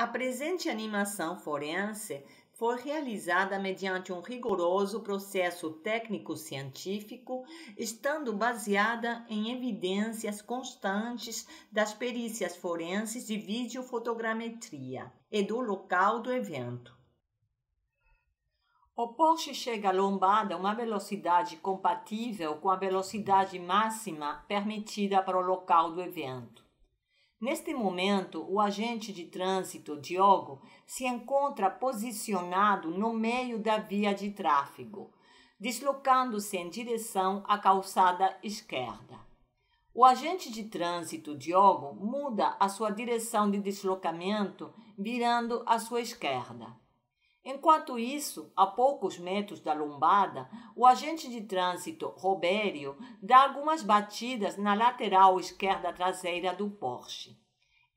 A presente animação forense foi realizada mediante um rigoroso processo técnico-científico, estando baseada em evidências constantes das perícias forenses de videofotogrametria e do local do evento. O Porsche chega à lombada a uma velocidade compatível com a velocidade máxima permitida para o local do evento. Neste momento, o agente de trânsito, Diogo, se encontra posicionado no meio da via de tráfego, deslocando-se em direção à calçada esquerda. O agente de trânsito, Diogo, muda a sua direção de deslocamento, virando à sua esquerda. Enquanto isso, a poucos metros da lombada, o agente de trânsito Robério dá algumas batidas na lateral esquerda traseira do Porsche.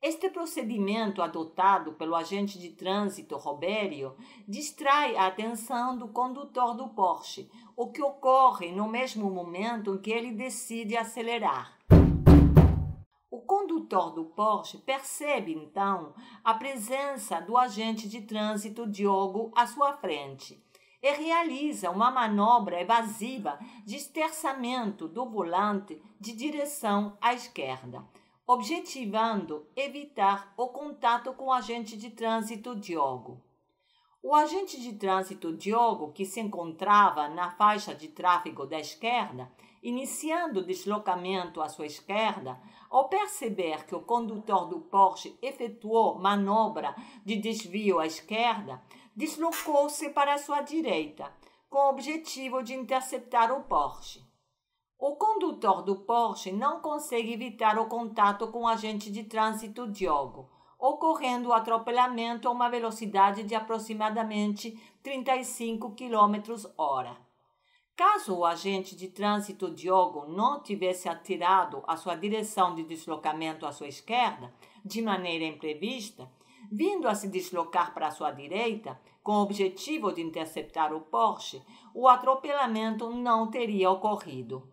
Este procedimento adotado pelo agente de trânsito Robério distrai a atenção do condutor do Porsche, o que ocorre no mesmo momento em que ele decide acelerar condutor do Porsche percebe então a presença do agente de trânsito Diogo à sua frente e realiza uma manobra evasiva de esterçamento do volante de direção à esquerda, objetivando evitar o contato com o agente de trânsito Diogo. O agente de trânsito Diogo, que se encontrava na faixa de tráfego da esquerda, iniciando o deslocamento à sua esquerda, ao perceber que o condutor do Porsche efetuou manobra de desvio à esquerda, deslocou-se para a sua direita, com o objetivo de interceptar o Porsche. O condutor do Porsche não consegue evitar o contato com o agente de trânsito Diogo ocorrendo o atropelamento a uma velocidade de aproximadamente 35 km hora. Caso o agente de trânsito Diogo não tivesse atirado a sua direção de deslocamento à sua esquerda, de maneira imprevista, vindo a se deslocar para a sua direita, com o objetivo de interceptar o Porsche, o atropelamento não teria ocorrido.